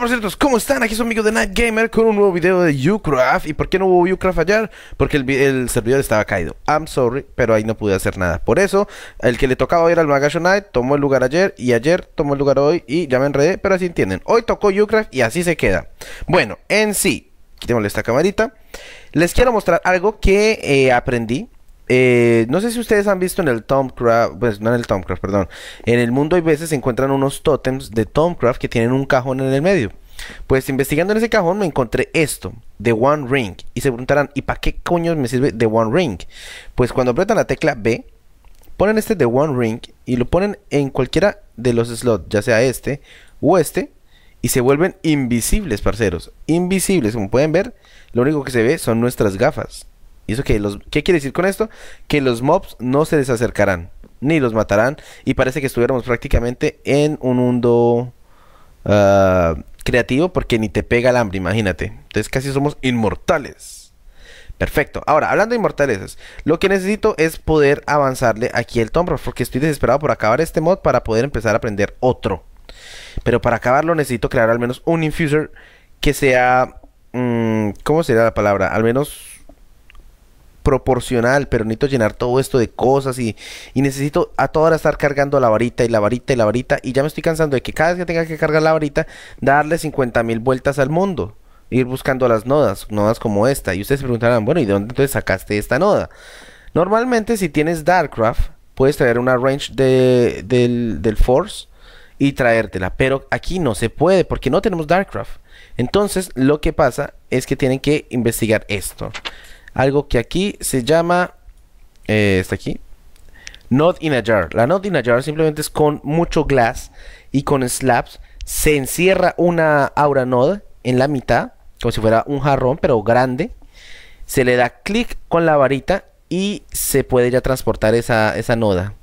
Hola por cierto, ¿cómo están? Aquí su amigo de Night Gamer con un nuevo video de Ucraft ¿Y por qué no hubo Ucraft ayer? Porque el, servidor estaba caído I'm sorry, pero ahí no pude hacer nada Por eso, el que le tocaba ir al Night tomó el lugar ayer Y ayer tomó el lugar hoy y ya me enredé Pero así entienden, hoy tocó Ucraft y así se queda Bueno, en sí, quitémosle esta camarita Les quiero mostrar algo que eh, aprendí eh, no sé si ustedes han visto en el Tomcraft, pues no en el Tomcraft, perdón. En el mundo hay veces se encuentran unos tótems de Tomcraft que tienen un cajón en el medio. Pues investigando en ese cajón me encontré esto, The One Ring. Y se preguntarán, ¿y para qué coño me sirve The One Ring? Pues cuando apretan la tecla B, ponen este The One Ring y lo ponen en cualquiera de los slots, ya sea este o este, y se vuelven invisibles, parceros. Invisibles, como pueden ver, lo único que se ve son nuestras gafas. ¿Y eso qué? ¿Qué quiere decir con esto? Que los mobs no se les acercarán, ni los matarán. Y parece que estuviéramos prácticamente en un mundo ah, creativo porque ni te pega el hambre, imagínate. Entonces casi somos inmortales. Perfecto. Ahora, hablando de inmortales, lo que necesito es poder avanzarle aquí el Tomb porque estoy desesperado por acabar este mod para poder empezar a aprender otro. Pero para acabarlo necesito crear al menos un infuser que sea... Mm, ¿Cómo sería la palabra? Al menos proporcional, pero necesito llenar todo esto de cosas y, y, necesito a toda hora estar cargando la varita y la varita y la varita y ya me estoy cansando de que cada vez que tenga que cargar la varita, darle 50 mil vueltas al mundo, ir buscando las nodas, nodas como esta. Y ustedes se preguntarán, bueno, ¿y de dónde entonces sacaste esta noda? Normalmente si tienes Darkcraft, puedes traer una range de, del, del Force y traértela, pero aquí no se puede porque no tenemos Darkcraft. Entonces, lo que pasa es que tienen que investigar esto algo que aquí se llama, eh, está aquí, not in a jar. La not in a jar simplemente es con mucho glass y con slabs. Se encierra una aura node en la mitad, como si fuera un jarrón, pero grande. Se le da clic con la varita y se puede ya transportar esa, esa noda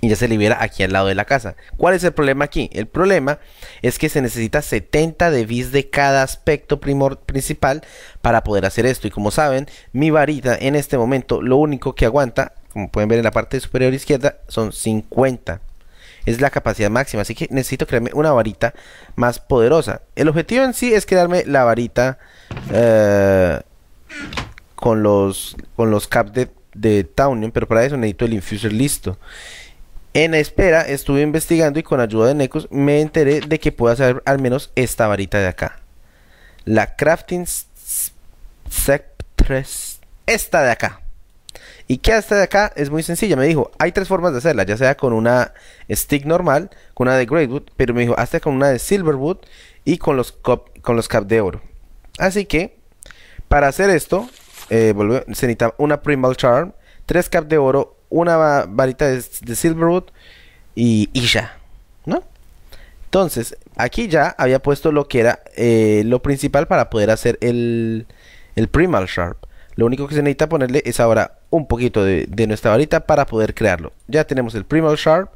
y ya se libera aquí al lado de la casa. ¿Cuál es el problema aquí? El problema es que se necesita 70 de bis de cada aspecto principal para poder hacer esto. Y como saben, mi varita en este momento lo único que aguanta, como pueden ver en la parte superior izquierda, son 50. Es la capacidad máxima, así que necesito crearme una varita más poderosa. El objetivo en sí es crearme la varita eh, con los con los cap de, de pero para eso necesito el infuser listo. En espera, estuve investigando y con ayuda de Nexus me enteré de que puedo hacer al menos esta varita de acá. La Crafting Sceptres. Esta de acá. Y qué esta de acá es muy sencilla. Me dijo, hay tres formas de hacerla, ya sea con una stick normal, con una de Greatwood, pero me dijo, hasta con una de Silverwood y con los, cup, con los cap de oro. Así que, para hacer esto, eh, se necesita una Primal Charm, tres cap de oro, una varita de, Silverwood y, ya, ¿no? Entonces, aquí ya había puesto lo que era eh, lo principal para poder hacer el, Primal Sharp. Lo único que se necesita ponerle es ahora un poquito de, nuestra varita para poder crearlo. Ya tenemos el Primal Sharp.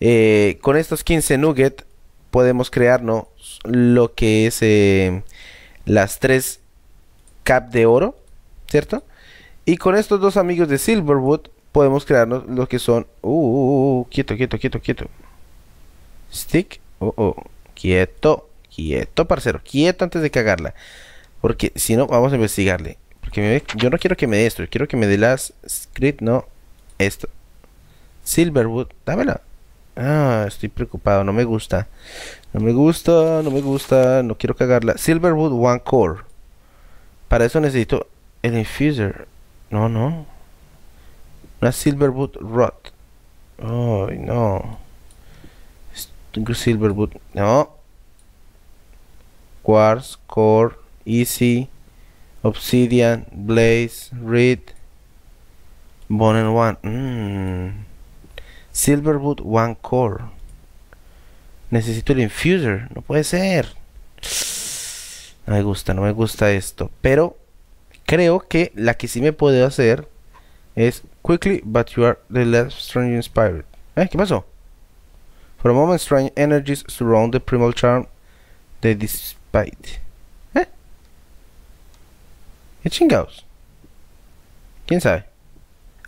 Eh, con estos 15 nuggets podemos crearnos lo que es eh, las 3 cap de oro, ¿cierto? Y con estos dos amigos de Silverwood podemos crearnos lo que son... Uh, uh, uh, uh, quieto, quieto, quieto, quieto. Stick. Oh, oh. Quieto. Quieto, parcero. Quieto antes de cagarla. Porque si no, vamos a investigarle. Porque yo no quiero que me dé esto. quiero que me dé las script, no. Esto. Silverwood. Dámela. Ah, estoy preocupado. No me gusta. No me gusta, no me gusta. No quiero cagarla. Silverwood One Core. Para eso necesito el infuser. No, no. Una Silverwood Rot. Ay, oh, no. Silverwood. No. Quartz, Core, Easy, Obsidian, Blaze, red Bone and One. Mm. Silverwood One Core. Necesito el infuser. No puede ser. No me gusta, no me gusta esto. Pero creo que la que sí me puedo hacer es Quickly, but you are the less strange inspired. ¿Eh? ¿Qué pasó? For a moment, strange energies surround the primal charm they despite. ¿Eh? ¿Qué chingados? ¿Quién sabe?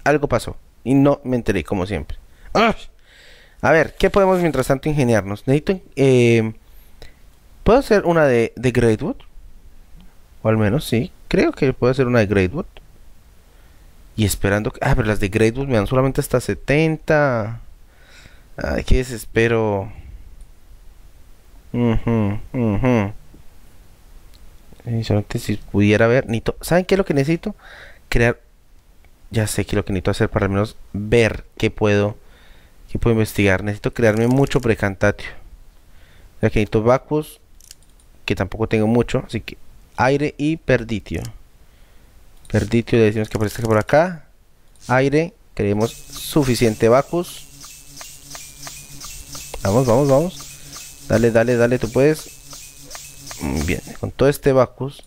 Algo pasó y no me enteré, como siempre. A ver, ¿qué podemos mientras tanto ingeniarnos? Necesito... Eh, ¿Puedo hacer una de, de Greatwood? O al menos sí. Creo que puedo hacer una de Greatwood esperando. Que, ah, pero las de Greatwood me dan solamente hasta 70. Ay, qué desespero. si pudiera ver. ni ¿Saben qué es lo que necesito? Crear. Ya sé que es lo que necesito hacer para al menos ver qué puedo. Qué puedo investigar. Necesito crearme mucho precantatio. Ya que necesito vacuos. Que tampoco tengo mucho. Así que aire y perditio. Perditio, le decimos que aparezca por acá. Aire. Queremos suficiente vacus. Vamos, vamos, vamos. Dale, dale, dale, tú puedes. Bien, con todo este vacus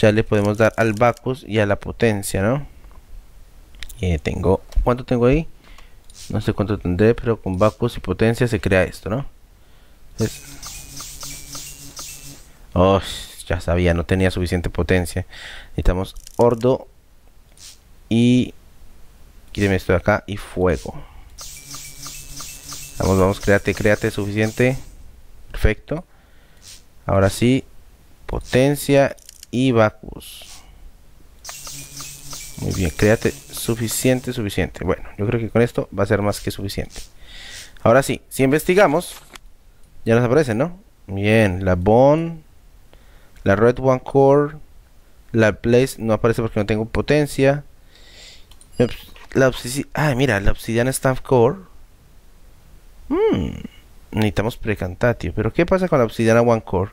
ya le podemos dar al vacus y a la potencia, ¿no? Y tengo, ¿cuánto tengo ahí? No sé cuánto tendré, pero con vacus y potencia se crea esto, ¿no? oh, ya sabía, no tenía suficiente potencia. Necesitamos ordo y quíteme esto de acá y fuego. Vamos, vamos, créate, créate suficiente. Perfecto. Ahora sí, potencia y vacuos Muy bien, créate suficiente, suficiente. Bueno, yo creo que con esto va a ser más que suficiente. Ahora sí, si investigamos, ya nos aparece, ¿no? Bien, la Bon, la Red One Core. La Place no aparece porque no tengo potencia. La obsidiana. Ah, mira, la obsidiana Staff Core. Hmm, necesitamos precantatio. Pero ¿qué pasa con la obsidiana One Core?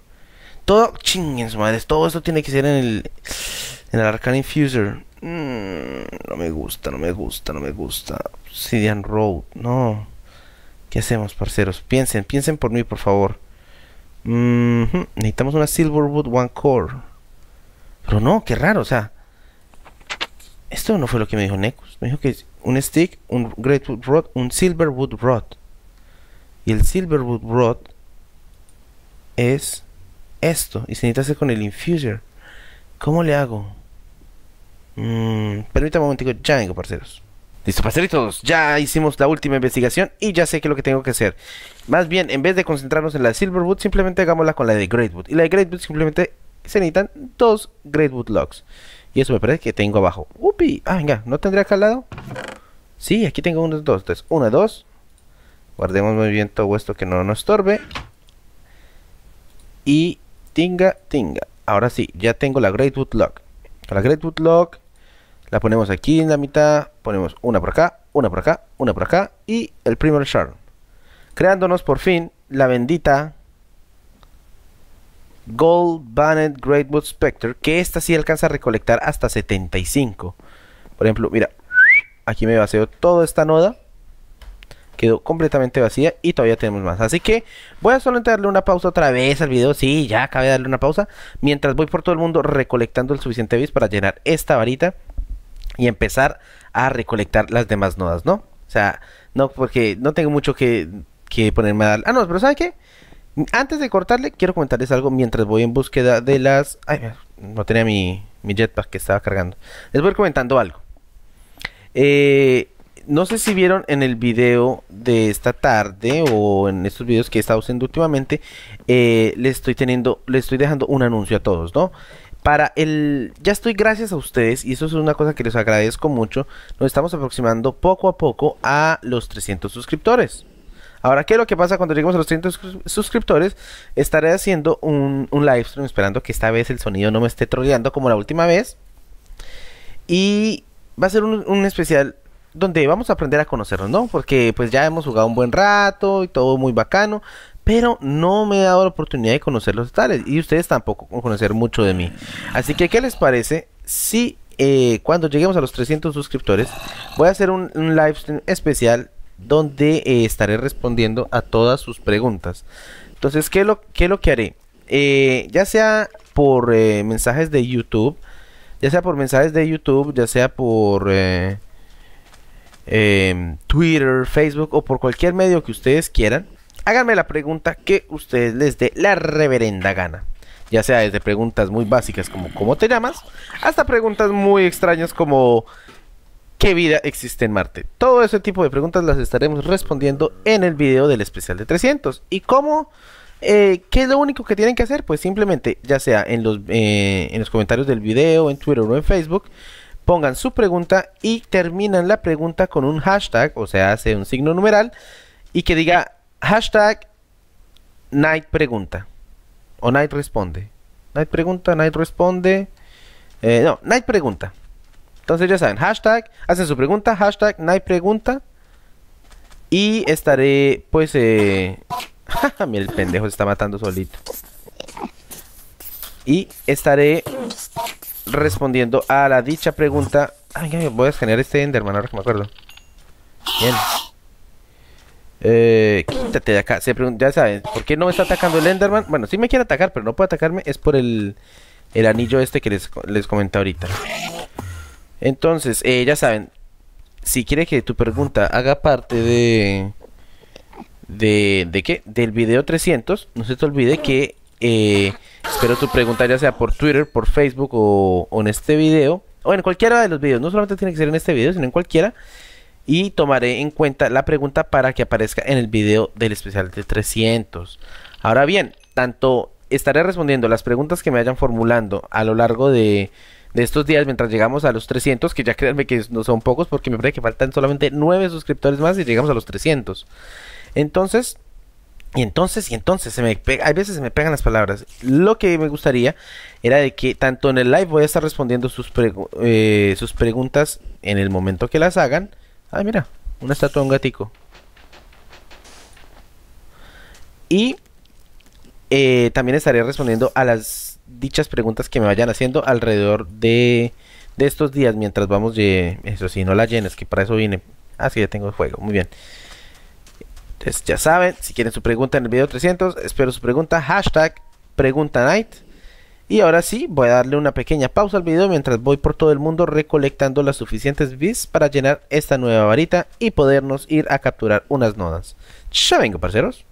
Todo. su madre, Todo esto tiene que ser en el. En el Arcane Infuser. Hmm, no me gusta, no me gusta, no me gusta. Obsidian Road, no. ¿Qué hacemos, parceros? Piensen, piensen por mí, por favor. Necesitamos una Silverwood One Core. Pero no, qué raro, o sea. Esto no fue lo que me dijo Necus. Me dijo que un stick, un Greatwood Rod, un Silverwood Rod. Y el Silverwood Rod es esto. Y se necesita hacer con el Infuser. ¿Cómo le hago? Mm, permítame un momentico, ya vengo, parceros. Listo, pastelitos, ya hicimos la última investigación y ya sé qué es lo que tengo que hacer. Más bien, en vez de concentrarnos en la Silverwood, simplemente hagámosla con la de Greatwood. Y la de Greatwood simplemente se necesitan dos Greatwood Logs. Y eso me parece que tengo abajo. ¡Upi! Ah, venga, ¿no tendría acá al lado? Sí, aquí tengo unos dos. Entonces, una, dos. Guardemos muy bien todo esto que no nos estorbe. Y tinga, tinga. Ahora sí, ya tengo la Greatwood Log. la Greatwood Log la ponemos aquí en la mitad, ponemos una por acá, una por acá, una por acá y el primer shard. Creándonos por fin la bendita Gold Banned Greatwood Spectre, que esta sí alcanza a recolectar hasta 75. Por ejemplo, mira, aquí me vacío toda esta noda. Quedó completamente vacía y todavía tenemos más. Así que voy a solamente darle una pausa otra vez al video. Sí, ya acabé de darle una pausa. Mientras voy por todo el mundo recolectando el suficiente bis para llenar esta varita y empezar a recolectar las demás nodas, ¿no? O sea, no, porque no tengo mucho que, ponerme a dar. Ah, no, pero ¿saben qué? Antes de cortarle, quiero comentarles algo mientras voy en búsqueda de las. Ay, no tenía mi, mi jetpack que estaba cargando. Les voy comentando algo. Eh, no sé si vieron en el video de esta tarde o en estos videos que he estado haciendo últimamente, eh, le estoy teniendo, le estoy dejando un anuncio a todos, ¿no? para el... Ya estoy gracias a ustedes, y eso es una cosa que les agradezco mucho, nos estamos aproximando poco a poco a los 300 suscriptores. Ahora, ¿qué es lo que pasa cuando lleguemos a los 300 suscriptores? Estaré haciendo un, live stream esperando que esta vez el sonido no me esté troleando como la última vez. Y va a ser un, un especial donde vamos a aprender a conocernos, ¿no? Porque pues ya hemos jugado un buen rato y todo muy bacano, pero no me he dado la oportunidad de conocer los y ustedes tampoco conocer mucho de mí. Así que, ¿qué les parece si eh, cuando lleguemos a los 300 suscriptores voy a hacer un, live stream especial donde eh, estaré respondiendo a todas sus preguntas? Entonces, ¿qué es lo, qué lo que haré? Eh, ya sea por mensajes de YouTube, ya sea por mensajes de YouTube, ya sea por... Em, Twitter, Facebook o por cualquier medio que ustedes quieran háganme la pregunta que ustedes les dé la reverenda gana. Ya sea desde preguntas muy básicas como ¿cómo te llamas? Hasta preguntas muy extrañas como ¿qué vida existe en Marte? Todo ese tipo de preguntas las estaremos respondiendo en el video del especial de 300. ¿Y cómo? Eh, ¿Qué es lo único que tienen que hacer? Pues simplemente, ya sea en los, eh, en los comentarios del video, en Twitter o en Facebook, pongan su pregunta y terminan la pregunta con un hashtag, o sea, hace un signo numeral y que diga Hashtag Night pregunta. O Night responde. Night pregunta, Night responde. Eh, no, Night pregunta. Entonces ya saben, hashtag, hacen su pregunta, hashtag Night pregunta. Y estaré, pues, eh... mi el pendejo se está matando solito. Y estaré respondiendo a la dicha pregunta. Ay, me voy a escanear este Enderman, ahora que me acuerdo. Bien. Eh, quítate de acá. Se ya saben, ¿por qué no me está atacando el Enderman? Bueno, si me quiere atacar, pero no puede atacarme. Es por el, anillo este que les, les comenté ahorita. Entonces, eh, ya saben, si quiere que tu pregunta haga parte de... ¿De, de qué? Del video 300. No se te olvide que... Eh, espero tu pregunta ya sea por Twitter, por Facebook o en este video. O en cualquiera de los videos. No solamente tiene que ser en este video, sino en cualquiera y tomaré en cuenta la pregunta para que aparezca en el video del especial de 300. Ahora bien, tanto estaré respondiendo las preguntas que me vayan formulando a lo largo de, estos días mientras llegamos a los 300, que ya créanme que no son pocos porque me parece que faltan solamente 9 suscriptores más y llegamos a los 300. Entonces, y entonces, y entonces, se me hay veces se me pegan las palabras. Lo que me gustaría era de que tanto en el live voy a estar respondiendo sus eh, preguntas en el momento que las hagan, Ah, mira, una estatua de un gatico. Y eh, también estaré respondiendo a las dichas preguntas que me vayan haciendo alrededor de, estos días mientras vamos de... Eso sí, no la llenes, que para eso viene Ah, sí, ya tengo el juego. Muy bien. Entonces ya saben, si quieren su pregunta en el video 300, espero su pregunta. Hashtag pregunta y ahora sí, voy a darle una pequeña pausa al video mientras voy por todo el mundo recolectando las suficientes bits para llenar esta nueva varita y podernos ir a capturar unas nodas. Ya vengo, parceros.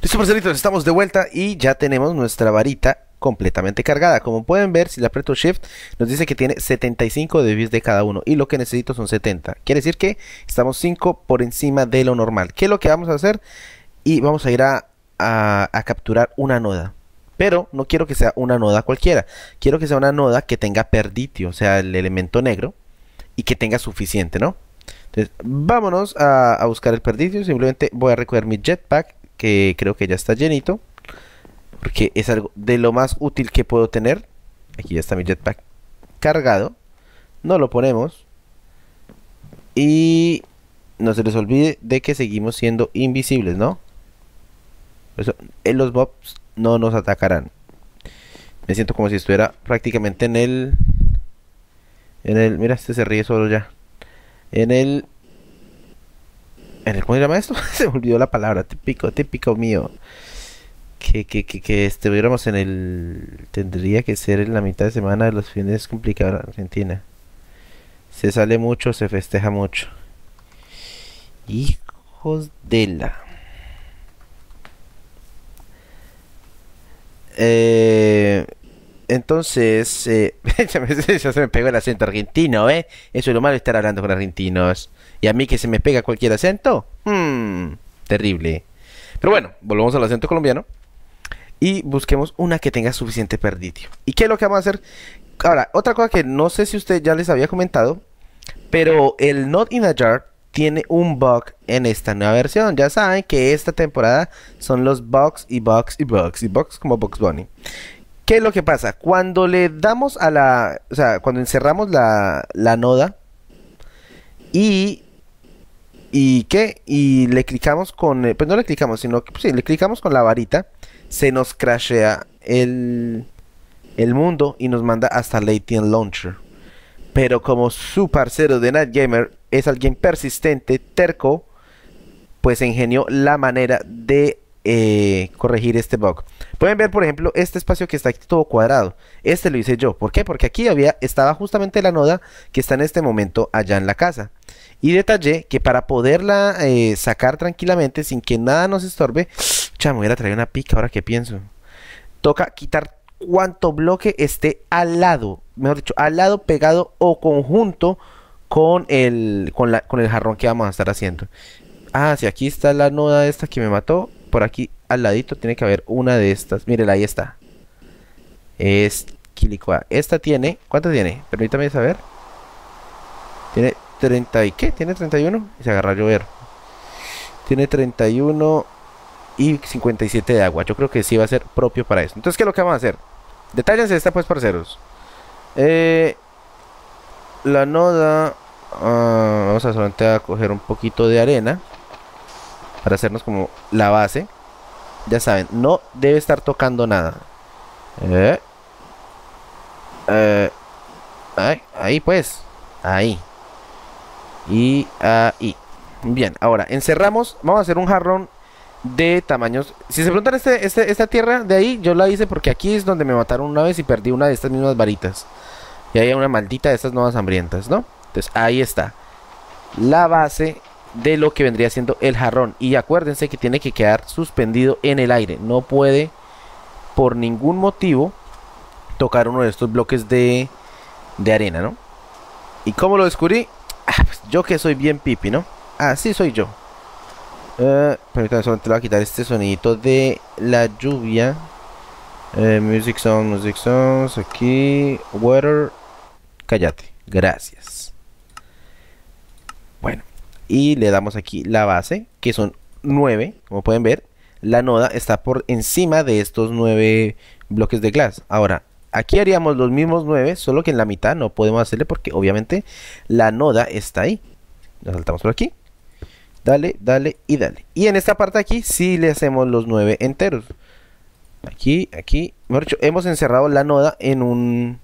Listo, parceritos, estamos de vuelta y ya tenemos nuestra varita completamente cargada. Como pueden ver, si le aprieto Shift, nos dice que tiene 75 de bits de cada uno y lo que necesito son 70. Quiere decir que estamos 5 por encima de lo normal. ¿Qué es lo que vamos a hacer? Y vamos a ir a capturar una noda. Pero no quiero que sea una noda cualquiera. Quiero que sea una noda que tenga perditio, o sea, el elemento negro, y que tenga suficiente, ¿no? Entonces, vámonos a, buscar el perditio. Simplemente voy a recoger mi jetpack, que creo que ya está llenito. Porque es algo de lo más útil que puedo tener. Aquí ya está mi jetpack cargado. No lo ponemos. Y no se les olvide de que seguimos siendo invisibles, ¿no? Eso, en eh, los mobs no nos atacarán. Me siento como si estuviera prácticamente en el... En el... Mira, este se ríe solo ya. En el... En el ¿Cómo se llama esto? se me olvidó la palabra. Típico, típico mío. Que, que, que, que estuviéramos en el... Tendría que ser en la mitad de semana de los fines complicado en Argentina. Se sale mucho, se festeja mucho. Hijos de la... Eh, entonces, eh, ya, se me pegó el acento argentino, ¿eh? Eso es lo malo de estar hablando con argentinos. Y a mí que se me pega cualquier acento, hmm, terrible. Pero bueno, volvamos al acento colombiano y busquemos una que tenga suficiente perditio. ¿Y qué es lo que vamos a hacer? Ahora, otra cosa que no sé si usted ya les había comentado, pero el not in a jar tiene un bug en esta nueva versión. Ya saben que esta temporada son los bugs y bugs y bugs y bugs como Bugs Bunny. ¿Qué es lo que pasa? Cuando le damos a la... O sea, cuando encerramos la, la noda y... ¿Y qué? Y le clicamos con... Eh, pues no le clicamos, sino que pues sí, le clicamos con la varita. Se nos crashea el, el mundo y nos manda hasta Latien Launcher. Pero como su parcero de Night Gamer es alguien persistente, terco, pues ingenió la manera de eh, corregir este bug. Pueden ver, por ejemplo, este espacio que está aquí todo cuadrado. Este lo hice yo. ¿Por qué? Porque aquí había, estaba justamente la noda que está en este momento allá en la casa. Y detallé que para poderla eh, sacar tranquilamente sin que nada nos estorbe... Chamo, voy a traer una pica ahora que pienso. Toca quitar cuanto bloque esté al lado. Mejor dicho, al lado, pegado o conjunto con el, con, la, con el jarrón que vamos a estar haciendo. Ah, si aquí está la noda esta que me mató, por aquí al ladito tiene que haber una de estas. Mírela, ahí está. Es Quilicua. Esta tiene, ¿cuánto tiene? Permítame saber. Tiene 30 y qué? Tiene 31 y se agarra a llover. Tiene 31 y 57 de agua. Yo creo que sí va a ser propio para eso. Entonces, ¿qué es lo que vamos a hacer? Detalles esta pues, parceros. Eh, la noda Ah, vamos a solamente a coger un poquito de arena para hacernos como la base. Ya saben, no debe estar tocando nada. Eh. Eh. ahí, pues, ahí. Y ahí. Bien, ahora encerramos, vamos a hacer un jarrón de tamaños. Si se preguntan este, este, esta tierra de ahí, yo la hice porque aquí es donde me mataron una vez y perdí una de estas mismas varitas. Y hay una maldita de estas nuevas hambrientas, ¿no? Entonces ahí está. La base de lo que vendría siendo el jarrón. Y acuérdense que tiene que quedar suspendido en el aire. No puede por ningún motivo tocar uno de estos bloques de, de arena, ¿no? ¿Y cómo lo descubrí? Ah, pues yo que soy bien pipi, ¿no? Así soy yo. Te eh, permítanme solamente voy a quitar este sonido de la lluvia. Eh, music Sound, Music Sounds, aquí, Water. Cállate, gracias y le damos aquí la base, que son 9, como pueden ver, la noda está por encima de estos 9 bloques de glass. Ahora, aquí haríamos los mismos 9, solo que en la mitad no podemos hacerle porque obviamente la noda está ahí. Nos saltamos por aquí. Dale, dale y dale. Y en esta parte aquí sí le hacemos los 9 enteros. Aquí, aquí. hemos encerrado la noda en un,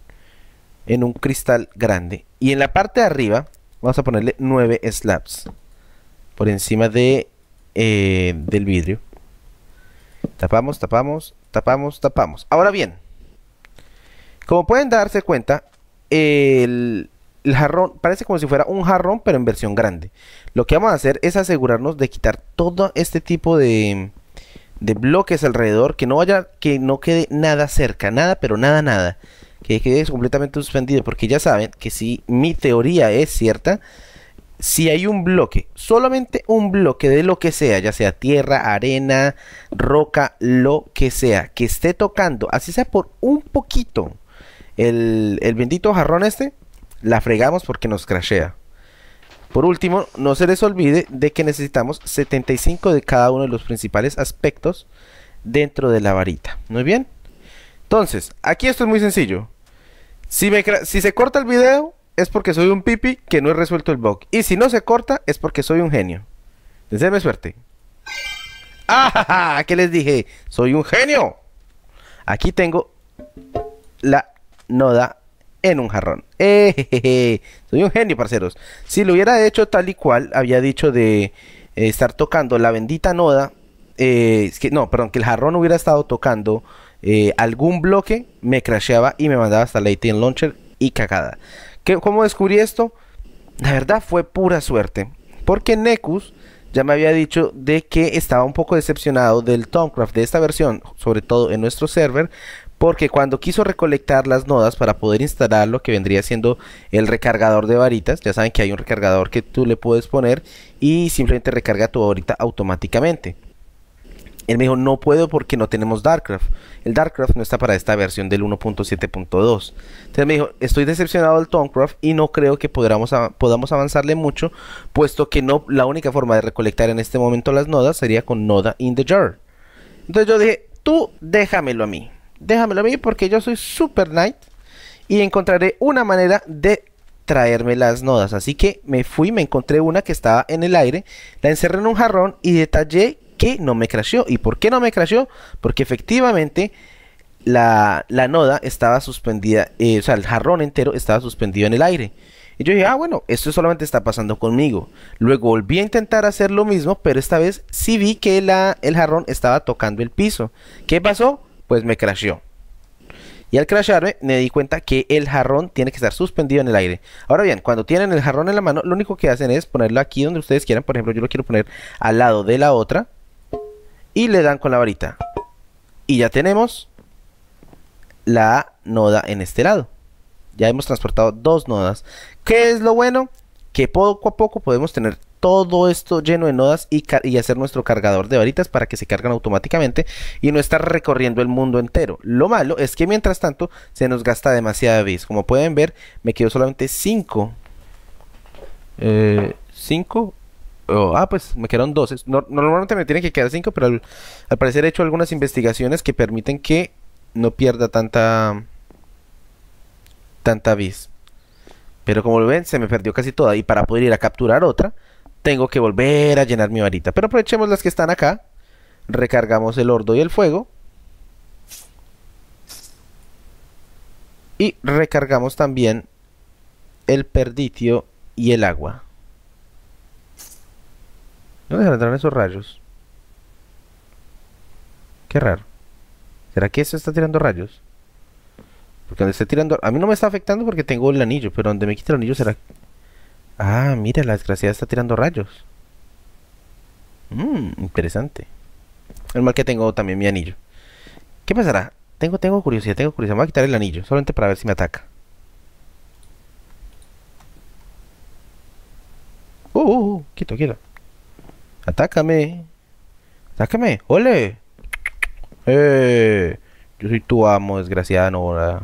en un cristal grande. Y en la parte de arriba Vamos a ponerle 9 slabs por encima de eh, del vidrio. Tapamos, tapamos, tapamos, tapamos. Ahora bien, como pueden darse cuenta, el, jarrón parece como si fuera un jarrón, pero en versión grande. Lo que vamos a hacer es asegurarnos de quitar todo este tipo de, de bloques alrededor, que no vaya, que no quede nada cerca, nada, pero nada, nada que quede completamente suspendido, porque ya saben que si mi teoría es cierta, si hay un bloque, solamente un bloque de lo que sea, ya sea tierra, arena, roca, lo que sea, que esté tocando, así sea por un poquito, el, el bendito jarrón este, la fregamos porque nos crashea. Por último, no se les olvide de que necesitamos 75 de cada uno de los principales aspectos dentro de la varita. Muy bien. Entonces, aquí esto es muy sencillo. Si, se corta el video, es porque soy un pipi que no he resuelto el bug. Y si no se corta, es porque soy un genio. Deseenme suerte. ¡Ah! ¿Qué les dije? ¡Soy un genio! Aquí tengo la noda en un jarrón. Soy un genio, parceros. Si lo hubiera hecho tal y cual, había dicho de eh, estar tocando la bendita noda. Eh, que, no, perdón, que el jarrón hubiera estado tocando eh, algún bloque me crasheaba y me mandaba hasta el ATM Launcher y cagada. ¿Cómo descubrí esto? La verdad fue pura suerte. Porque Nekus ya me había dicho de que estaba un poco decepcionado del Tomcraft de esta versión, sobre todo en nuestro server, porque cuando quiso recolectar las nodas para poder instalar lo que vendría siendo el recargador de varitas, ya saben que hay un recargador que tú le puedes poner y simplemente recarga tu varita automáticamente. Él me dijo, no puedo porque no tenemos Darkcraft. El Darkcraft no está para esta versión del 1.7.2. Entonces me dijo, estoy decepcionado del Tomcraft y no creo que podamos, podamos avanzarle mucho, puesto que no, la única forma de recolectar en este momento las nodas sería con Noda in the Jar. Entonces yo dije, tú déjamelo a mí. Déjamelo a mí porque yo soy Super Knight y encontraré una manera de traerme las nodas. Así que me fui, me encontré una que estaba en el aire, la encerré en un jarrón y detallé que no me crasheó. ¿Y por qué no me crasheó? Porque efectivamente la, noda estaba suspendida, eh, o sea, el jarrón entero estaba suspendido en el aire. Y yo dije, ah, bueno, esto solamente está pasando conmigo. Luego volví a intentar hacer lo mismo, pero esta vez sí vi que la, el jarrón estaba tocando el piso. ¿Qué pasó? Pues me crasheó. Y al crashearme me di cuenta que el jarrón tiene que estar suspendido en el aire. Ahora bien, cuando tienen el jarrón en la mano, lo único que hacen es ponerlo aquí donde ustedes quieran. Por ejemplo, yo lo quiero poner al lado de la otra y le dan con la varita. Y ya tenemos la noda en este lado. Ya hemos transportado dos nodas. ¿Qué es lo bueno? Que poco a poco podemos tener todo esto lleno de nodas y, hacer nuestro cargador de varitas para que se cargan automáticamente y no estar recorriendo el mundo entero. Lo malo es que mientras tanto se nos gasta demasiada bits. Como pueden ver, me quedo solamente 5. 5 eh, ah, pues me quedaron 12. normalmente me tienen que quedar 5, pero al, parecer he hecho algunas investigaciones que permiten que no pierda tanta tanta vis. Pero como lo ven, se me perdió casi toda. Y para poder ir a capturar otra, tengo que volver a llenar mi varita. Pero aprovechemos las que están acá. Recargamos el ordo y el fuego. Y recargamos también el perditio y el agua. ¿Dónde saldrán esos rayos? Qué raro. ¿Será que eso está tirando rayos? Porque donde está tirando... A mí no me está afectando porque tengo el anillo, pero donde me quita el anillo será... Ah, mira, la desgraciada está tirando rayos. Mmm, interesante. El mal que tengo también mi anillo. ¿Qué pasará? Tengo, tengo curiosidad, tengo curiosidad. Me voy a quitar el anillo, solamente para ver si me ataca. Uh, uh, uh Atácame. Atácame. ¡Ole! ¡Eh! Yo soy tu amo, desgraciado. Ah,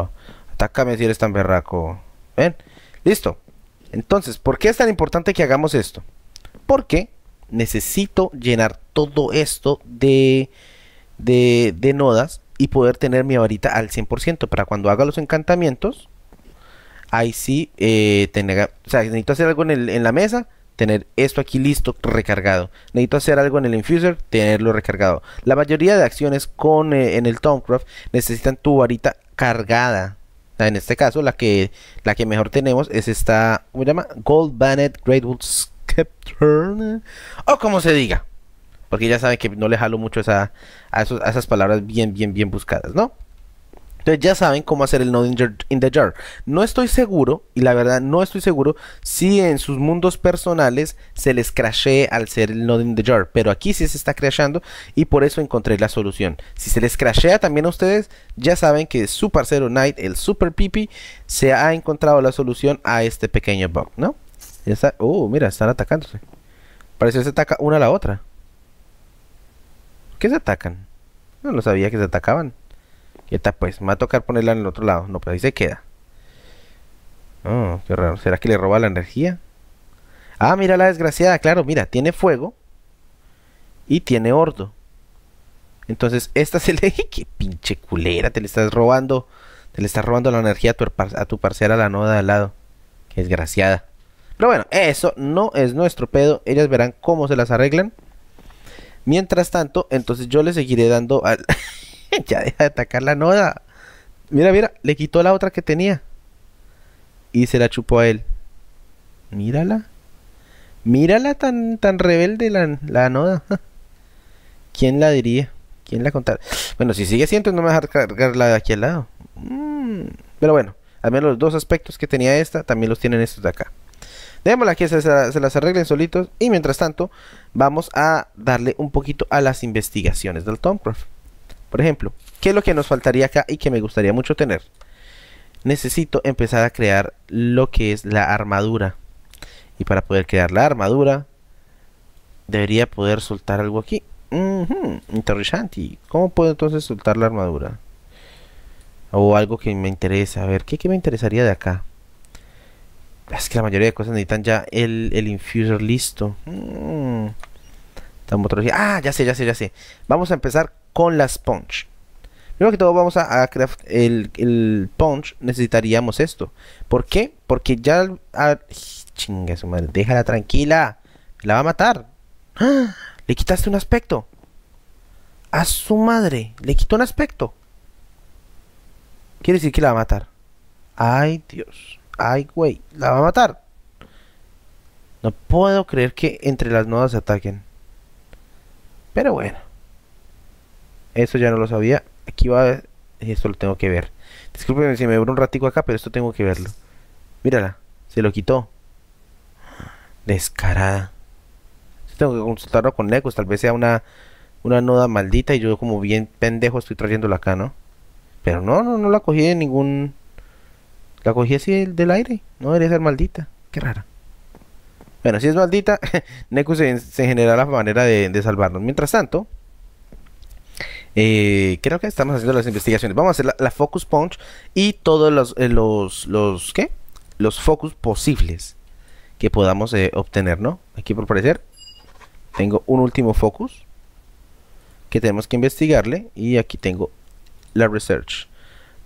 ajá. Atácame si eres tan berraco. ¿Ven? Listo. Entonces, ¿por qué es tan importante que hagamos esto? Porque necesito llenar todo esto de, de, de nodas y poder tener mi varita al 100% para cuando haga los encantamientos. Ahí sí, eh, tener, o sea, necesito hacer algo en, en la mesa tener esto aquí listo, recargado. Necesito hacer algo en el infuser, tenerlo recargado. La mayoría de acciones con, eh, en el Tomcraft necesitan tu varita cargada. En este caso, la que, la que mejor tenemos es esta, ¿cómo se llama? Gold Banet Greatwood Scepter. O como se diga. Porque ya saben que no le jalo mucho a esas palabras bien, bien, bien buscadas, ¿no? Entonces ya saben cómo hacer el Node in the Jar. No estoy seguro, y la verdad no estoy seguro, si en sus mundos personales se les crashee al ser el Node in the Jar. Pero aquí sí se está crashando y por eso encontré la solución. Si se les crashea también a ustedes, ya saben que su parcero Knight, el Super Pipi, se ha encontrado la solución a este pequeño bug, ¿no? Ya Oh, uh, mira, están atacándose. Parece que se ataca una a la otra. ¿Por ¿Qué se atacan? No lo sabía que se atacaban. Y está, pues, me va a tocar ponerla en el otro lado. No, pero pues, ahí se queda. Oh, qué raro. ¿Será que le roba la energía? Ah, mira la desgraciada. Claro, mira, tiene fuego. Y tiene hordo Entonces, esta se le... ¡Qué pinche culera! Te le estás robando... Te le estás robando la energía a tu, a la noda de al lado. Qué desgraciada. Pero bueno, eso no es nuestro pedo. Ellas verán cómo se las arreglan. Mientras tanto, entonces yo le seguiré dando al... ya deja de atacar la noda. Mira, mira, le quitó la otra que tenía. Y se la chupó a él. Mírala. Mírala tan, tan rebelde la, noda. ¿Quién la diría? ¿Quién la contará? Bueno, si sigue siendo, no me va a cargarla de aquí al lado. Mm. Pero bueno, al menos los dos aspectos que tenía esta también los tienen estos de acá. Démosla que se, se, las arreglen solitos. Y mientras tanto, vamos a darle un poquito a las investigaciones del Tomcroft. Por ejemplo, ¿qué es lo que nos faltaría acá y que me gustaría mucho tener? Necesito empezar a crear lo que es la armadura. Y para poder crear la armadura, debería poder soltar algo aquí. interesante. ¿Cómo puedo entonces soltar la armadura? O algo que me interesa. A ver, ¿qué, qué me interesaría de acá? Es que la mayoría de cosas necesitan ya el, el infuser listo. Mm. Ah, ya sé, ya sé, ya sé. Vamos a empezar con la sponge. Primero que todo vamos a, el, el, punch. Necesitaríamos esto. ¿Por qué? Porque ya... chinga su madre. Déjala tranquila. La va a matar. Le quitaste un aspecto. A su madre. Le quitó un aspecto. Quiere decir que la va a matar. Ay, Dios. Ay, güey. La va a matar. No puedo creer que entre las nodas se ataquen. Pero bueno. Eso ya no lo sabía. Aquí va. Y esto lo tengo que ver. Disculpen si me duro un ratico acá, pero esto tengo que verlo. Mírala. Se lo quitó. Descarada. Tengo que consultarlo con Nekus. Tal vez sea una, una noda maldita y yo como bien pendejo estoy trayéndola acá, ¿no? Pero no, no, no la cogí de ningún... La cogí así del aire. No debería ser maldita. Qué rara. Bueno, si es maldita, Neku se, se, generará la manera de salvarnos. Mientras tanto, eh, creo que estamos haciendo las investigaciones. Vamos a hacer la, focus punch y todos los, eh, los, focus posibles que podamos eh, obtener, ¿no? Aquí por parecer tengo un último focus que tenemos que investigarle y aquí tengo la research.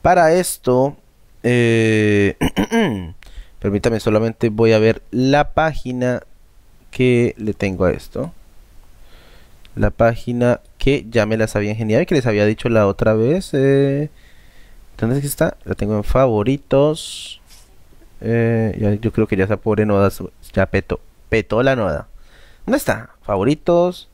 Para esto, permítame, solamente voy a ver la página que le tengo a esto la página que ya me las había ingeniado y que les había dicho la otra vez. Eh, ¿Dónde es que está? La tengo en favoritos. Eh, yo creo que ya esa pobre noda ya petó, petó la noda. ¿Dónde está? Favoritos.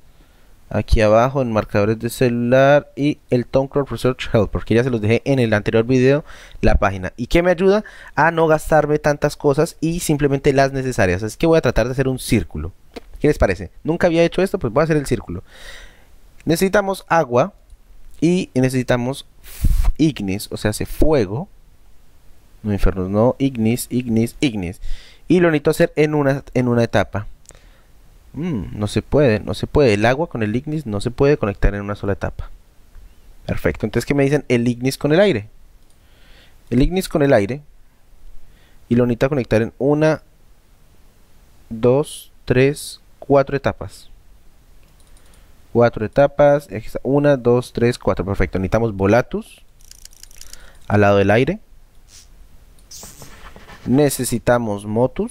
Aquí abajo en marcadores de celular y el Tom Research Help, porque ya se los dejé en el anterior video la página. ¿Y que me ayuda? A no gastarme tantas cosas y simplemente las necesarias. Es que voy a tratar de hacer un círculo. ¿Qué les parece? Nunca había hecho esto, pues voy a hacer el círculo. Necesitamos agua y necesitamos ignis, o sea, hace fuego. No, infernos, no, ignis, ignis, ignis. Y lo necesito hacer en una, en una etapa. Mm, no se puede, no se puede. El agua con el ignis no se puede conectar en una sola etapa. Perfecto, entonces ¿qué me dicen? El ignis con el aire. El ignis con el aire. Y lo necesito conectar en una, dos, tres, cuatro etapas. Cuatro etapas. Una, dos, tres, cuatro. Perfecto. Necesitamos volatus. Al lado del aire. Necesitamos motus.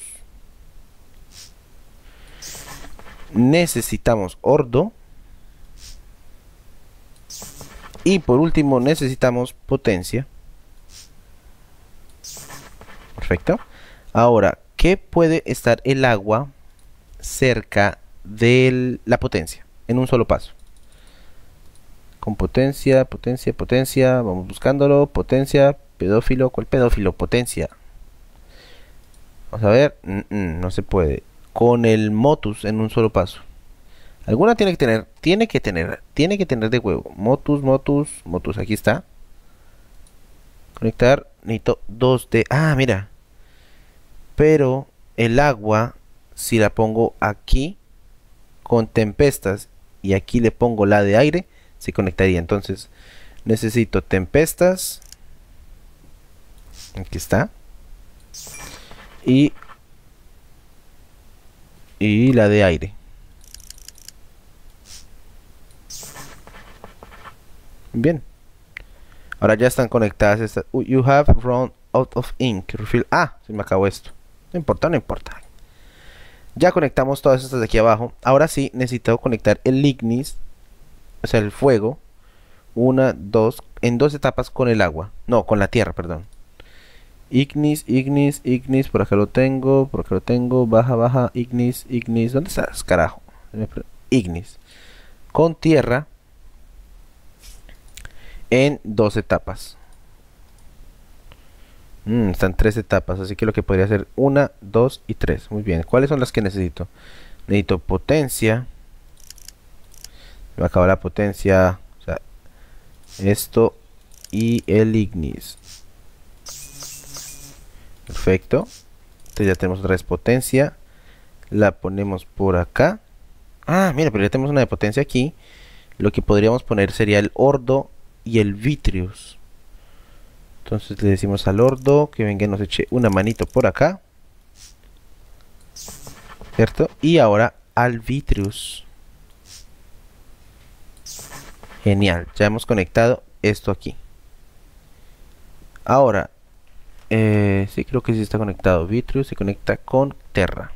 Necesitamos ordo. Y por último necesitamos potencia. Perfecto. Ahora, ¿qué puede estar el agua cerca de la potencia, en un solo paso. Con potencia, potencia, potencia, vamos buscándolo, potencia, pedófilo, ¿cuál pedófilo? Potencia. Vamos a ver, mm, mm, no se puede. Con el motus en un solo paso. Alguna tiene que tener, tiene que tener, tiene que tener de huevo. Motus, motus, motus, aquí está. Conectar, necesito dos de... Ah, mira. Pero el agua si la pongo aquí con tempestas y aquí le pongo la de aire, se conectaría. Entonces necesito tempestas. Aquí está. Y, la de aire. Bien. Ahora ya están conectadas estas. You have run out of ink. Refill. Ah, se me acabó esto. No importa, no importa. Ya conectamos todas estas de aquí abajo. Ahora sí, necesito conectar el ignis, o sea, el fuego, una, dos, en dos etapas con el agua. No, con la tierra, perdón. Ignis, Ignis, Ignis, por acá lo tengo, por acá lo tengo, baja, baja, Ignis, Ignis, ¿dónde estás, carajo? Ignis. Con tierra en dos etapas. Mm, están tres etapas, así que lo que podría ser una, dos y tres. Muy bien, ¿cuáles son las que necesito? Necesito potencia. Me acaba la potencia. O sea, esto y el ignis. Perfecto. Entonces ya tenemos otra vez potencia. La ponemos por acá. Ah, mira, pero ya tenemos una de potencia aquí. Lo que podríamos poner sería el ordo y el vitrius. Entonces le decimos al ordo que venga y nos eche una manito por acá. ¿Cierto? Y ahora al vitrius. Genial, ya hemos conectado esto aquí. Ahora, eh, sí creo que sí está conectado. Vitrius se conecta con Terra.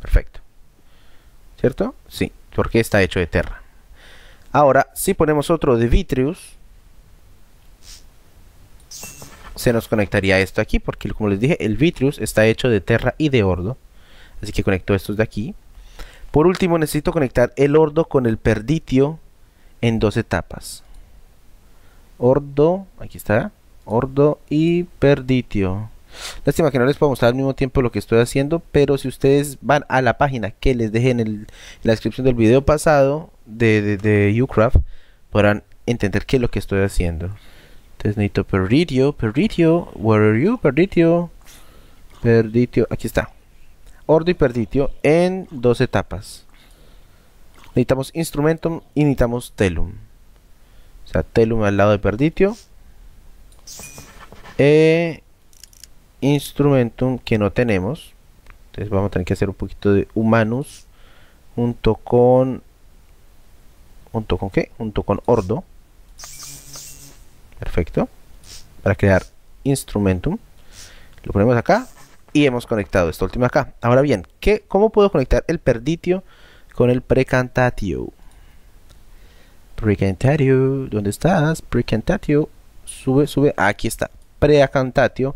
Perfecto. ¿Cierto? Sí, porque está hecho de Terra. Ahora, si ponemos otro de vitrius se nos conectaría esto aquí, porque como les dije, el vitrius está hecho de Terra y de Ordo. Así que conecto estos de aquí. Por último, necesito conectar el Ordo con el Perditio en dos etapas. Ordo, aquí está, Ordo y Perditio. Lástima que no les puedo mostrar al mismo tiempo lo que estoy haciendo, pero si ustedes van a la página que les dejé en, la descripción del video pasado de, de, de Ucraft, podrán entender qué es lo que estoy haciendo. Entonces necesito perditio, perditio, where are you? perditio Perditio, aquí está. Ordo y Perditio en dos etapas. Necesitamos Instrumentum y necesitamos Telum. O sea, Telum al lado de Perditio. E instrumentum que no tenemos. Entonces vamos a tener que hacer un poquito de Humanus junto con... ¿Junto con qué? Junto con Ordo. Perfecto. Para crear instrumentum. Lo ponemos acá y hemos conectado esta última acá. Ahora bien, ¿qué, ¿cómo puedo conectar el perditio con el precantatio? Precantatio, ¿dónde estás? Precantatio, sube, sube, aquí está. Precantatio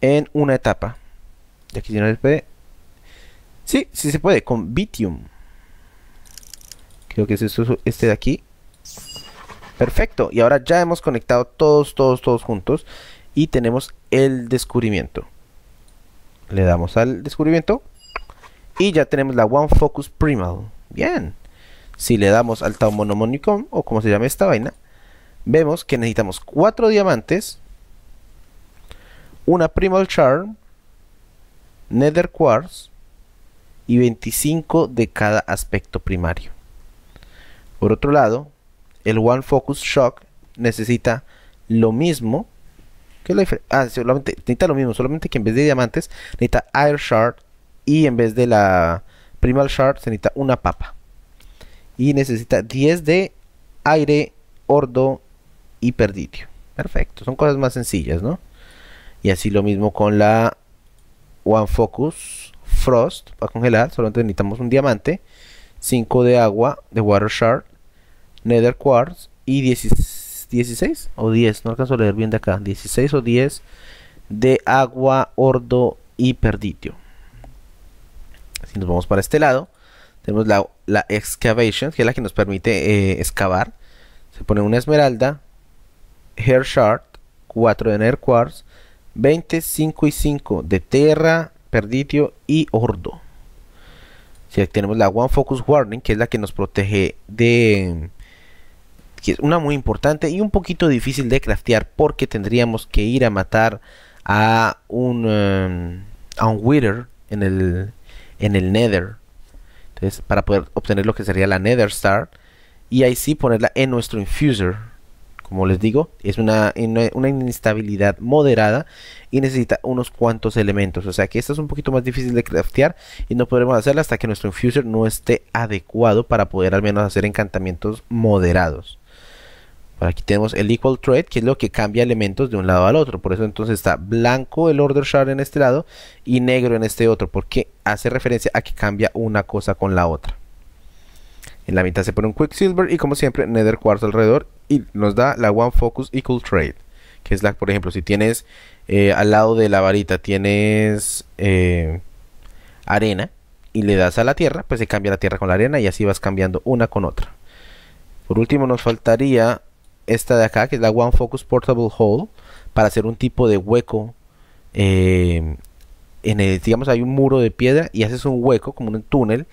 en una etapa. Y aquí tiene el P. Sí, sí se puede, con bitium. Creo que es este de aquí. Perfecto, y ahora ya hemos conectado todos, todos, todos juntos y tenemos el descubrimiento. Le damos al descubrimiento y ya tenemos la One Focus Primal. Bien, si le damos al Tao Monomonicom o como se llama esta vaina, vemos que necesitamos cuatro diamantes, una Primal Charm, Nether Quartz y 25 de cada aspecto primario. Por otro lado, el One Focus Shock necesita lo mismo que la ah, solamente necesita lo mismo, solamente que en vez de diamantes necesita Air Shard y en vez de la Primal Shard se necesita una papa. Y necesita 10 de aire, ordo y perditio. Perfecto, son cosas más sencillas, ¿no? Y así lo mismo con la One Focus Frost para congelar, solamente necesitamos un diamante, 5 de agua, de Water Shard, Nether Quartz y 16, o 10, no alcanzo a leer bien de acá, 16 o 10 de agua, ordo y perditio. Si nos vamos para este lado, tenemos la, excavation, que es la que nos permite eh, excavar. Se pone una esmeralda, hair shard, 4 de nether quartz, 20, 5 y 5 de terra, perditio y ordo. Si aquí tenemos la one focus warning, que es la que nos protege de es una muy importante y un poquito difícil de craftear porque tendríamos que ir a matar a un em, a un wither en el Nether. Entonces, para poder obtener lo que sería la Nether Star y ahí sí ponerla en nuestro infuser. Como les digo, es una, una inestabilidad moderada y necesita unos cuantos elementos. O sea que esta es un poquito más difícil de craftear y no podremos hacerla hasta que nuestro infuser no esté adecuado para poder al menos hacer encantamientos moderados aquí tenemos el equal Trade, que es lo que cambia elementos de un lado al otro. Por eso entonces está blanco el order Shard en este lado y negro en este otro, porque hace referencia a que cambia una cosa con la otra. En la mitad se pone un Quicksilver y como siempre Nether Quartz alrededor y nos da la One Focus Equal Trade. Que es la, por ejemplo, si tienes eh, al lado de la varita tienes eh, arena y le das a la tierra, pues se cambia la tierra con la arena y así vas cambiando una con otra. Por último nos faltaría esta de acá, que es la One Focus Portable Hole, para hacer un tipo de hueco. Eh, en el, digamos, hay un muro de piedra y haces un hueco, como un túnel,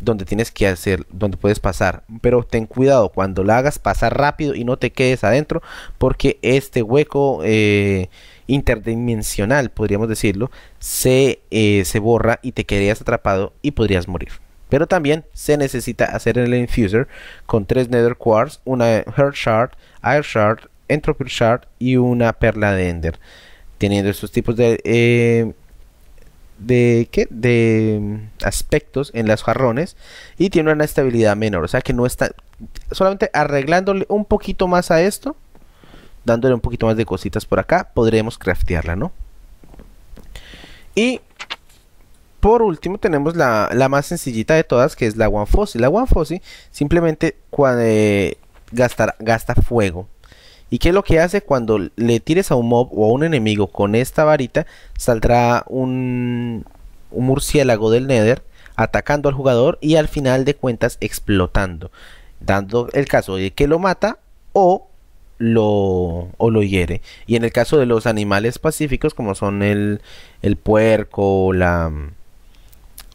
donde tienes que hacer, donde puedes pasar. Pero ten cuidado cuando la hagas, pasa rápido y no te quedes adentro, porque este hueco eh, interdimensional, podríamos decirlo, se, eh, se borra y te quedarías atrapado y podrías morir. Pero también se necesita hacer el infuser con tres nether quartz, una heart shard, air shard, entropy shard y una perla de ender. Teniendo estos tipos de... Eh, de, ¿qué? de mm, aspectos en las jarrones y tiene una estabilidad menor. O sea que no está solamente arreglándole un poquito más a esto, dándole un poquito más de cositas por acá, podremos craftearla, ¿no? Y por último tenemos la, más sencillita de todas que es la One Fossil. La One Fossil simplemente eh, gasta fuego. ¿Y qué es lo que hace? Cuando le tires a un mob o a un enemigo con esta varita, saldrá un, murciélago del Nether atacando al jugador y al final de cuentas explotando. Dando el caso de que lo mata o lo, lo hiere. Y en el caso de los animales pacíficos, como son el, el puerco, la,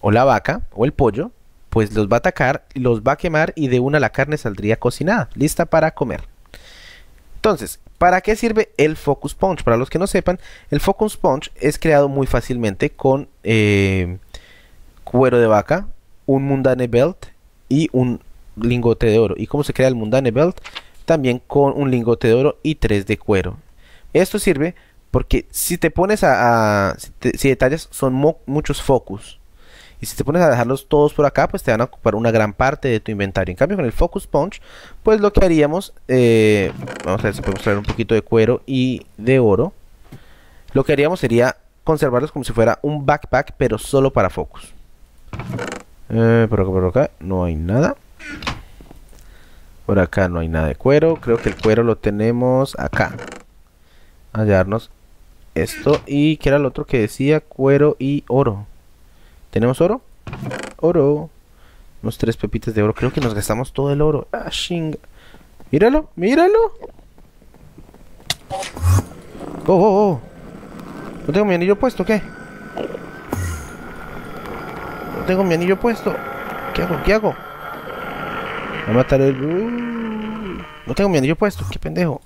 o la vaca o el pollo, pues los va a atacar, los va a quemar y de una la carne saldría cocinada, lista para comer. Entonces, ¿para qué sirve el Focus Punch? Para los que no sepan, el Focus Punch es creado muy fácilmente con eh, cuero de vaca, un Mundane Belt y un lingote de oro. ¿Y cómo se crea el Mundane Belt? También con un lingote de oro y tres de cuero. Esto sirve porque si te pones a... si, detallas, son muchos focus. Y si te pones a dejarlos todos por acá, pues te van a ocupar una gran parte de tu inventario. En cambio, con el Focus Punch, pues lo que haríamos, eh, vamos a ver si podemos traer un poquito de cuero y de oro. Lo que haríamos sería conservarlos como si fuera un backpack, pero solo para Focus. Eh, por acá, por acá, no hay nada. Por acá no hay nada de cuero. Creo que el cuero lo tenemos acá. Hallarnos esto. ¿Y qué era lo otro que decía? Cuero y oro. ¿Tenemos oro? Oro. Unos tres pepitas de oro. Creo que nos gastamos todo el oro. Ah, chinga. Míralo, míralo. Oh, oh, oh. No tengo mi anillo puesto, ¿qué? No tengo mi anillo puesto. ¿Qué hago? ¿Qué hago? Voy a matar el... no tengo mi anillo puesto. Qué pendejo.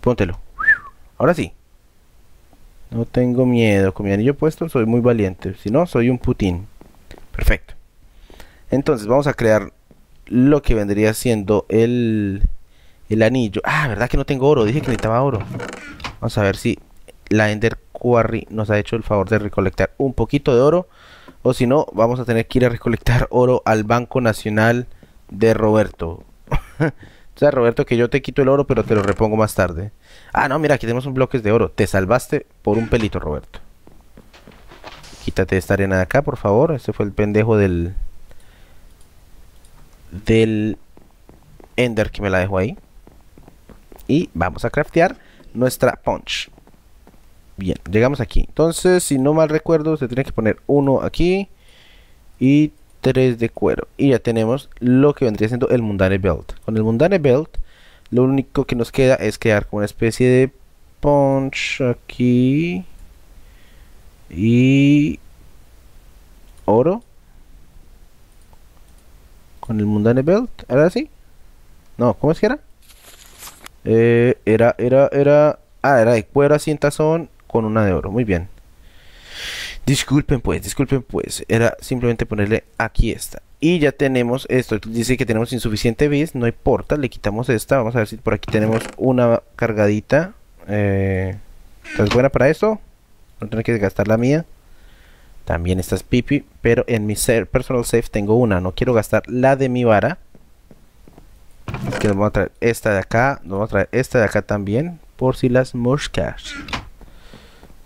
Póntelo. Ahora sí. No tengo miedo. Con mi anillo puesto soy muy valiente. Si no, soy un putín. Perfecto. Entonces vamos a crear lo que vendría siendo el, el anillo. Ah, ¿verdad que no tengo oro? Dije que necesitaba oro. Vamos a ver si la Ender Quarry nos ha hecho el favor de recolectar un poquito de oro. O si no, vamos a tener que ir a recolectar oro al Banco Nacional de Roberto. O sea, Roberto, que yo te quito el oro, pero te lo repongo más tarde. Ah, no, mira, aquí tenemos un bloque de oro. Te salvaste por un pelito, Roberto. Quítate esta arena de acá, por favor. Ese fue el pendejo del... Del... Ender que me la dejó ahí. Y vamos a craftear nuestra punch. Bien, llegamos aquí. Entonces, si no mal recuerdo, se tiene que poner uno aquí. Y 3 de cuero. Y ya tenemos lo que vendría siendo el Mundane Belt. Con el Mundane Belt, lo único que nos queda es quedar con una especie de punch aquí. Y oro. Con el Mundane Belt. Ahora sí. No, ¿cómo es que era? Eh, era, era, era... Ah, era de cuero así 100 tazón con una de oro. Muy bien. Disculpen pues, disculpen pues, era simplemente ponerle aquí esta Y ya tenemos esto, dice que tenemos insuficiente bits, no importa, le quitamos esta, vamos a ver si por aquí tenemos una cargadita. Eh, ¿Estás buena para esto? No tengo que gastar la mía. También es pipi, pero en mi personal safe tengo una, no quiero gastar la de mi vara. que vamos a traer esta de acá, vamos a traer esta de acá también, por si las moscas.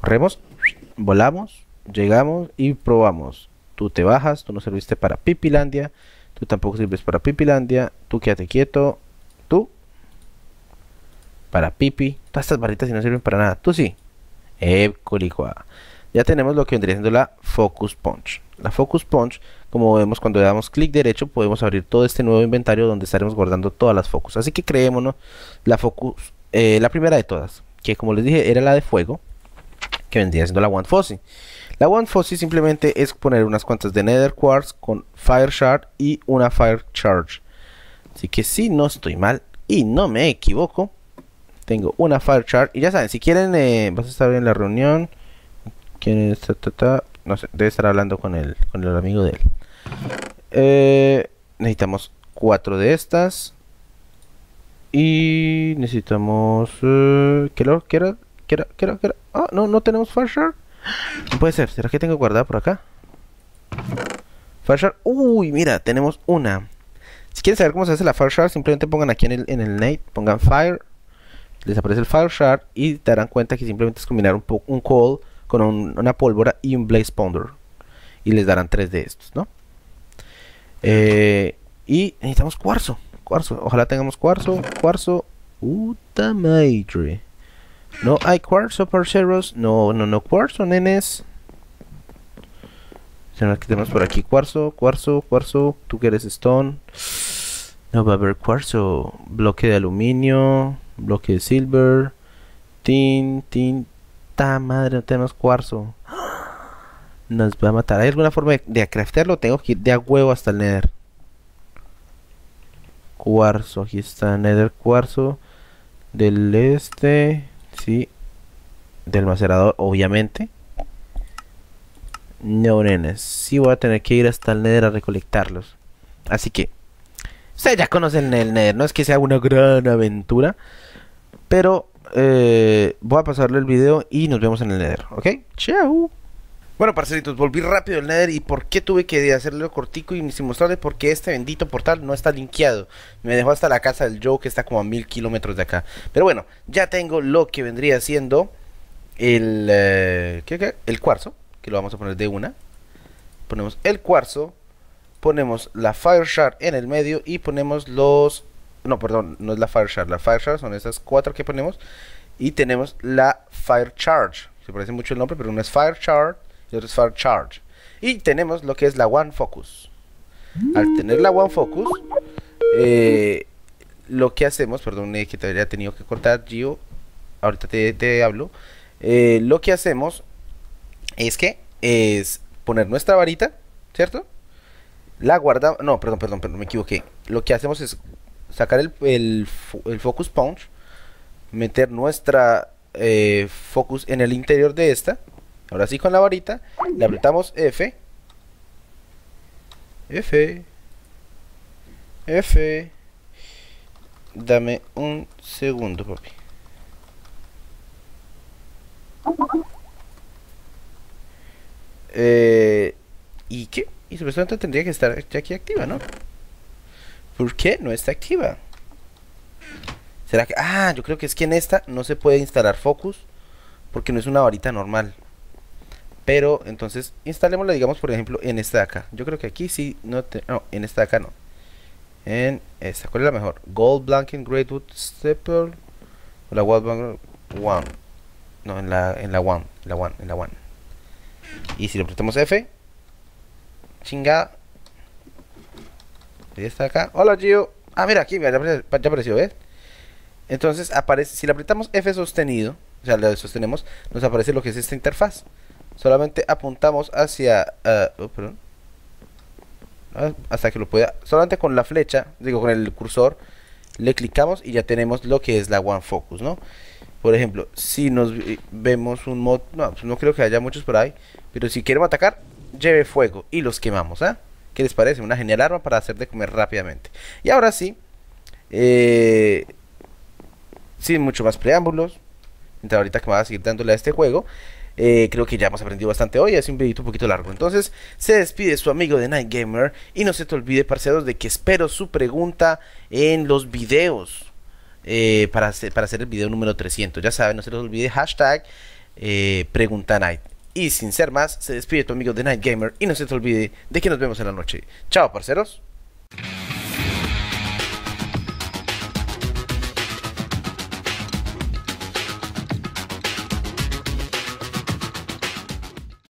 Corremos, volamos llegamos y probamos. Tú te bajas, tú no serviste para Pipilandia, tú tampoco sirves para Pipilandia, tú quédate quieto, tú para Pipi, todas estas barritas si no sirven para nada, tú sí. Ya tenemos lo que vendría siendo la Focus Punch. La Focus Punch, como vemos cuando le damos clic derecho, podemos abrir todo este nuevo inventario donde estaremos guardando todas las Focus. Así que creémonos la Focus, eh, la primera de todas, que como les dije era la de fuego, que vendría siendo la One Fossil. La One Fossil simplemente es poner unas cuantas de Nether Quartz con Fire Shard y una Fire Charge. Así que si no estoy mal y no me equivoco, tengo una Fire Charge. Y ya saben, si quieren, eh, vas a estar en la reunión. ¿Quién es? No sé, debe estar hablando con el, con el amigo de él. Eh, necesitamos cuatro de estas. Y necesitamos... Eh, que lo? ¿Qué era? ¿Qué era? ¿Qué era? ¿Qué era? Ah, no, no tenemos Fire Shard. No puede ser. ¿Será que tengo guardada por acá? Fire Shard. Uy, mira, tenemos una. Si quieren saber cómo se hace la Fire Shard, simplemente pongan aquí en el, en el Nate, pongan Fire. Les aparece el Fire Shard y te darán cuenta que simplemente es combinar un, un Coal con una pólvora y un Blaze Ponder. Y les darán tres de estos, ¿no? Eh, y necesitamos cuarzo. Cuarzo. Ojalá tengamos cuarzo. Cuarzo. Uta madre. No hay cuarzo parceros. No, no, no, cuarzo, nenes. Que tenemos por aquí cuarzo, cuarzo, cuarzo. Tú que eres stone. No va a haber cuarzo. Bloque de aluminio. Bloque de silver. Tin, tin. Ta madre, no tenemos cuarzo. Nos va a matar. ¿Hay alguna forma de, de craftearlo? Tengo que ir de a huevo hasta el nether. Cuarzo, aquí está. Nether cuarzo. Del este sí del macerador, obviamente. No, nenes, sí voy a tener que ir hasta el Nether a recolectarlos. Así que, ustedes ya conocen el Nether, no es que sea una gran aventura, pero eh, voy a pasarle el video y nos vemos en el Nether, ¿ok? Chao. Bueno, parcelitos, volví rápido al Nether y por qué tuve que hacerlo cortico y sin mostrarles Porque este bendito portal no está linkeado. Me dejó hasta la casa del Joe que está como a mil kilómetros de acá. Pero bueno, ya tengo lo que vendría siendo el, eh, el cuarzo, que lo vamos a poner de una. Ponemos el cuarzo, ponemos la Fire Shard en el medio y ponemos los... No, perdón, no es la Fire Shard, la Fire Shard son esas cuatro que ponemos. Y tenemos la Fire Charge, se parece mucho el nombre, pero no es Fire Shard y Far Charge. Y tenemos lo que es la One Focus. Al tener la One Focus, eh, lo que hacemos, perdón, eh, que te había tenido que cortar, Gio, ahorita te, hablo. Eh, lo que hacemos es que es poner nuestra varita, ¿cierto? La guardamos, no, perdón, perdón, perdón, me equivoqué. Lo que hacemos es sacar el, focus punch, meter nuestra focus en el interior de esta Ahora sí con la varita, le apretamos F. F. F. Dame un segundo, papi. Eh, ¿Y qué? Y supuestamente tendría que estar aquí activa, ¿no? ¿Por qué no está activa? ¿Será que...? Ah, yo creo que es que en esta no se puede instalar Focus porque no es una varita normal. Pero entonces instalémosla, digamos, por ejemplo, en esta de acá. Yo creo que aquí sí, no, en esta de acá no. En esta, ¿cuál es la mejor? Gold blanking Greatwood Stepper o la Gold One. No, en la, en la One, la One, en la One. Y si le apretamos F, chingada. Y está acá. Hola, Gio. Ah, mira, aquí ya apareció, ¿ves? Entonces, aparece, si le apretamos F sostenido, o sea, le sostenemos, nos aparece lo que es esta interfaz solamente apuntamos hacia eh, oh, ah, hasta que lo pueda solamente con la flecha digo con el cursor le clicamos y ya tenemos lo que es la one focus no por ejemplo si nos vemos un mod no, pues no creo que haya muchos por ahí pero si queremos atacar lleve fuego y los quemamos ¿ah? ¿qué les parece? una genial arma para hacer de comer rápidamente y ahora sí eh, sin mucho más preámbulos ahorita que me va a seguir dándole a este juego eh, creo que ya hemos aprendido bastante hoy, es un videito un poquito largo. Entonces, se despide su amigo de Night Gamer y no se te olvide, parceros, de que espero su pregunta en los videos eh, para, hacer, para hacer el video número 300. Ya saben, no se les olvide hashtag eh, pregunta Night. Y sin ser más, se despide tu amigo de Night Gamer y no se te olvide de que nos vemos en la noche. Chao, parceros.